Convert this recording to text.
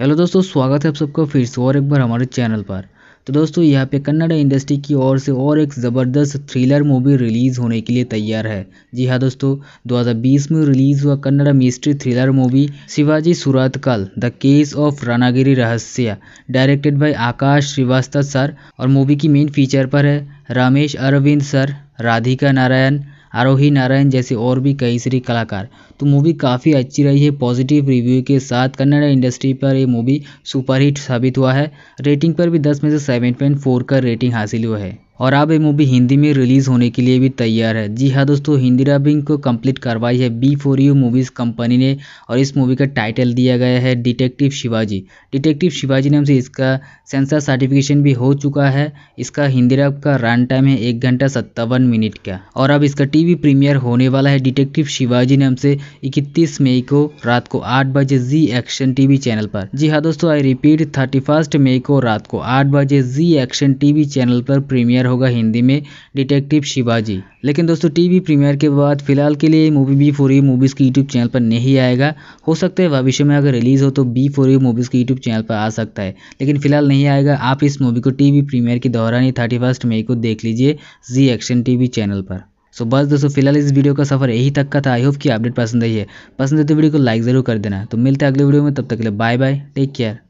hello दोस्तों स्वागत है आप सबका फिर से और एक बार हमारे चैनल पर तो दोस्तों यहाँ पे कन्नड़ इंडस्ट्री की ओर से और एक ज़बरदस्त थ्रिलर मूवी रिलीज़ होने के लिए तैयार है जी हाँ दोस्तों 2020 में रिलीज़ हुआ Kannada mystery thriller movie Shivaji Surathkal the case of Ranagiri Rahasya directed by Akash Srivastava sir और मूवी की मेन फीचर पर है रामेश अरविंद सर राधिका नारायण आरोही नारायण जैसे और भी कई सारे कलाकार तो मूवी काफ़ी अच्छी रही है पॉजिटिव रिव्यू के साथ कन्नड़ इंडस्ट्री पर ये मूवी सुपरहिट साबित हुआ है रेटिंग पर भी दस में से सेवन पॉइंट फोर का रेटिंग हासिल हुआ है और अब ये मूवी हिंदी में रिलीज़ होने के लिए भी तैयार है जी हाँ दोस्तों हिंदी डबिंग को कंप्लीट करवाई है B four U movies company ने और इस मूवी का टाइटल दिया गया है डिटेक्टिव शिवाजी डिटेक्टिव शिवाजी नाम से इसका सेंसर सर्टिफिकेशन भी हो चुका है इसका हिंदी डब का रन टाइम है एक घंटा सत्तावन मिनट का और अब इसका टीवी प्रीमियर होने वाला है डिटेक्टिव शिवाजी नाम से इकतीस मई को रात को आठ बजे जी एक्शन टीवी चैनल पर जी हाँ दोस्तों आई रिपीट थर्टी मई को रात को आठ बजे जी एक्शन टीवी चैनल पर प्रीमियर होगा हिंदी में डिटेक्टिव शिवाजी लेकिन दोस्तों टीवी प्रीमियर के बाद फिलहाल के लिए movie B four U movies की यूट्यूब चैनल पर नहीं आएगा हो सकता है भविष्य में अगर रिलीज़ हो तो बी फोर यू मूवीज़ की यूट्यूब चैनल पर आ सकता है लेकिन फिलहाल नहीं आएगा आप इस मूवी को टीवी प्रीमियर के दौरान ही थर्टी फर्स्ट मई को देख लीजिए जी एक्शन टीवी चैनल पर सो so, बस दोस्तों फिलहाल इस वीडियो का सफर यही तक का था आई होप कि अपडेट पसंद आई है पसंद है तो वीडियो को लाइक ज़रूर कर देना तो मिलते हैं अगले वीडियो में तब तक के लिए बाय बाय टेक केयर